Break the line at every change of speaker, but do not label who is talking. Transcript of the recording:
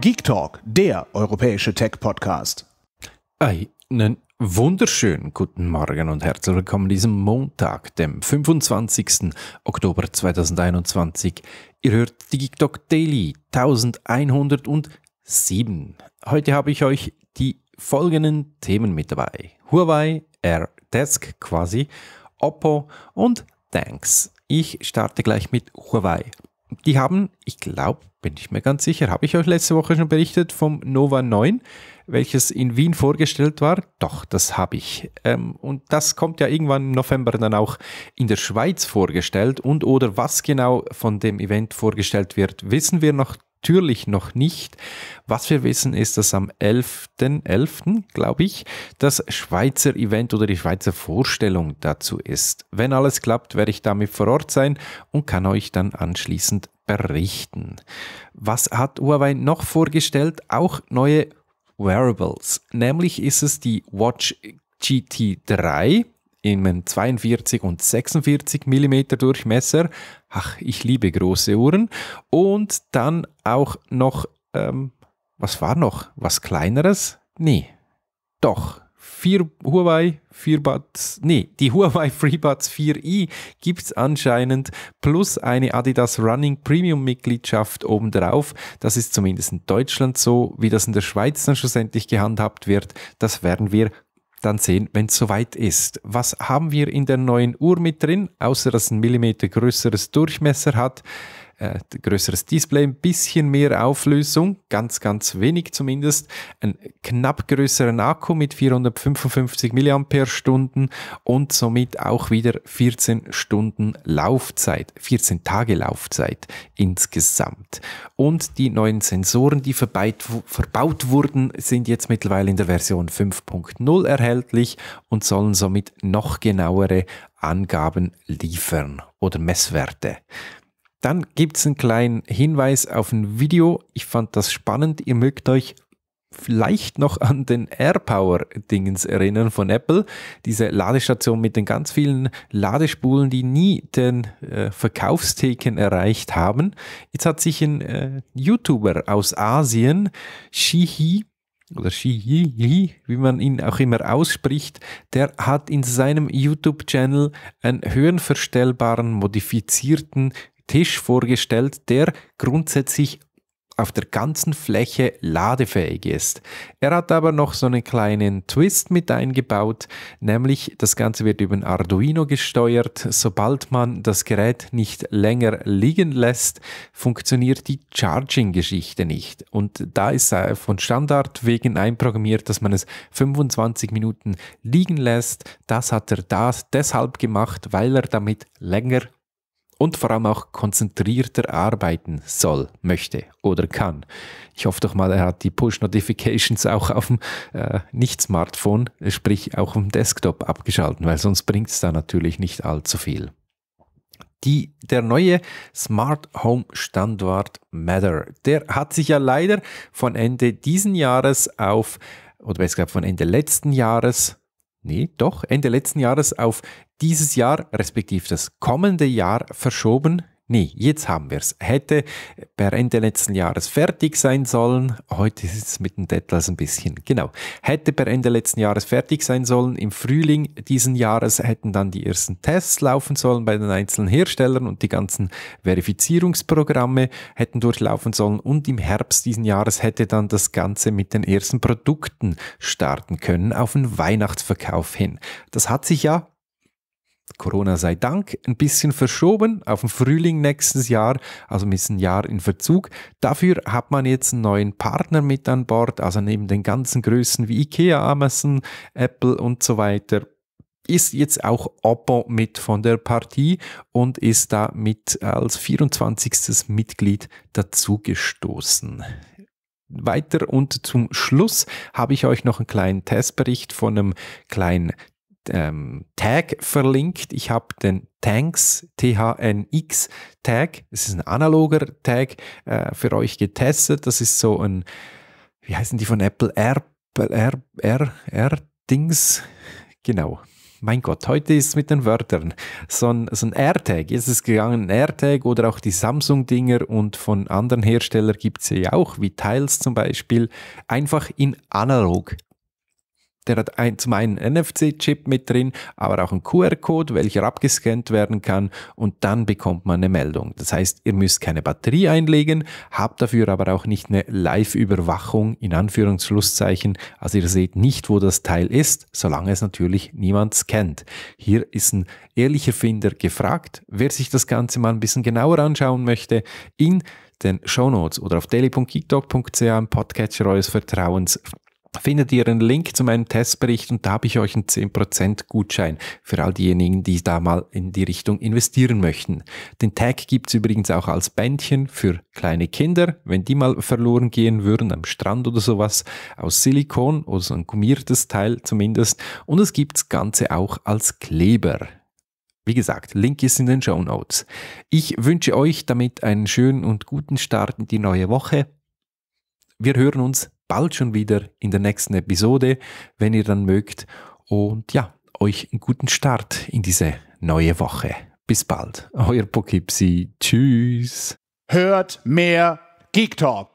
Geek Talk, der europäische Tech-Podcast. Einen wunderschönen guten Morgen und herzlich willkommen diesem Montag, dem 25. Oktober 2021. Ihr hört die Geek Talk Daily 1107. Heute habe ich euch die folgenden Themen mit dabei: Huawei, AirDesk quasi, Oppo und Thanks. Ich starte gleich mit Huawei. Die haben, ich glaube, bin ich mir ganz sicher, habe ich euch letzte Woche schon berichtet vom Nova 9, welches in Wien vorgestellt war. Doch, das habe ich. Ähm, und das kommt ja irgendwann im November dann auch in der Schweiz vorgestellt. Und oder was genau von dem Event vorgestellt wird, wissen wir noch natürlich noch nicht. Was wir wissen ist, dass am 11.11., 11., glaube ich, das Schweizer Event oder die Schweizer Vorstellung dazu ist. Wenn alles klappt, werde ich damit vor Ort sein und kann euch dann anschließend berichten. Was hat Huawei noch vorgestellt? Auch neue Wearables. Nämlich ist es die Watch GT3 in einem 42 und 46 mm Durchmesser. Ach, ich liebe große Uhren. Und dann auch noch, ähm, was war noch? Was kleineres? Nee, doch. Vier Huawei, vier Buds, nee, die Huawei FreeBuds 4i gibt es anscheinend plus eine Adidas Running Premium Mitgliedschaft obendrauf. Das ist zumindest in Deutschland so. Wie das in der Schweiz dann schlussendlich gehandhabt wird, das werden wir dann sehen, wenn es soweit ist. Was haben wir in der neuen Uhr mit drin, außer dass ein Millimeter größeres Durchmesser hat? äh, größeres Display, ein bisschen mehr Auflösung, ganz, ganz wenig zumindest, ein knapp größeren Akku mit 455 mAh und somit auch wieder 14 Stunden Laufzeit, 14 Tage Laufzeit insgesamt. Und die neuen Sensoren, die verbaut, verbaut wurden, sind jetzt mittlerweile in der Version 5.0 erhältlich und sollen somit noch genauere Angaben liefern oder Messwerte. Dann gibt es einen kleinen Hinweis auf ein Video. Ich fand das spannend. Ihr mögt euch vielleicht noch an den AirPower-Dingens erinnern von Apple. Diese Ladestation mit den ganz vielen Ladespulen, die nie den äh, Verkaufstheken erreicht haben. Jetzt hat sich ein äh, YouTuber aus Asien, Shihi, oder Shihi, wie man ihn auch immer ausspricht, der hat in seinem YouTube-Channel einen höhenverstellbaren, modifizierten Tisch vorgestellt, der grundsätzlich auf der ganzen Fläche ladefähig ist. Er hat aber noch so einen kleinen Twist mit eingebaut, nämlich das Ganze wird über ein Arduino gesteuert. Sobald man das Gerät nicht länger liegen lässt, funktioniert die Charging-Geschichte nicht. Und da ist er von Standard wegen einprogrammiert, dass man es 25 Minuten liegen lässt. Das hat er das deshalb gemacht, weil er damit länger und vor allem auch konzentrierter arbeiten soll, möchte oder kann. Ich hoffe doch mal, er hat die Push-Notifications auch auf dem äh, Nicht-Smartphone, sprich auch auf dem Desktop abgeschalten, weil sonst bringt es da natürlich nicht allzu viel. Die, der neue Smart Home Standort Matter, der hat sich ja leider von Ende diesen Jahres auf, oder besser gesagt von Ende letzten Jahres nee, doch, Ende letzten Jahres auf dieses Jahr, respektive das kommende Jahr verschoben. Nee, jetzt haben wir es. Hätte per Ende letzten Jahres fertig sein sollen. Heute ist es mit den Details ein bisschen. Genau. Hätte per Ende letzten Jahres fertig sein sollen. Im Frühling diesen Jahres hätten dann die ersten Tests laufen sollen bei den einzelnen Herstellern und die ganzen Verifizierungsprogramme hätten durchlaufen sollen. Und im Herbst diesen Jahres hätte dann das Ganze mit den ersten Produkten starten können auf den Weihnachtsverkauf hin. Das hat sich ja Corona sei Dank, ein bisschen verschoben auf den Frühling nächstes Jahr, also mit ein Jahr in Verzug. Dafür hat man jetzt einen neuen Partner mit an Bord, also neben den ganzen Größen wie IKEA, Amazon, Apple und so weiter ist jetzt auch Oppo mit von der Partie und ist da mit als 24. Mitglied dazugestoßen. Weiter und zum Schluss habe ich euch noch einen kleinen Testbericht von einem kleinen ähm, Tag verlinkt. Ich habe den Tanks, THNX Tag, es ist ein analoger Tag, äh, für euch getestet. Das ist so ein, wie heißen die von Apple? R, R, R, R, Dings, genau. Mein Gott, heute ist es mit den Wörtern. So ein, so ein AirTag, jetzt ist es gegangen, ein AirTag oder auch die Samsung-Dinger und von anderen Herstellern gibt es ja auch, wie Tiles zum Beispiel, einfach in analog der hat ein, zum einen einen NFC-Chip mit drin, aber auch einen QR-Code, welcher abgescannt werden kann und dann bekommt man eine Meldung. Das heißt, ihr müsst keine Batterie einlegen, habt dafür aber auch nicht eine Live-Überwachung in Anführungsschlusszeichen. Also ihr seht nicht, wo das Teil ist, solange es natürlich niemand scannt. Hier ist ein ehrlicher Finder gefragt. Wer sich das Ganze mal ein bisschen genauer anschauen möchte, in den Shownotes oder auf daily.geekdog.ch im Podcatcher eures Vertrauens findet ihr einen Link zu meinem Testbericht und da habe ich euch einen 10% Gutschein für all diejenigen, die da mal in die Richtung investieren möchten. Den Tag gibt es übrigens auch als Bändchen für kleine Kinder, wenn die mal verloren gehen würden am Strand oder sowas, aus Silikon, oder so also ein gummiertes Teil zumindest. Und es gibt das Ganze auch als Kleber. Wie gesagt, Link ist in den Show Notes. Ich wünsche euch damit einen schönen und guten Start in die neue Woche. Wir hören uns bald schon wieder in der nächsten Episode, wenn ihr dann mögt. Und ja, euch einen guten Start in diese neue Woche. Bis bald, euer Pokipsi. Tschüss. Hört mehr Geek Talk.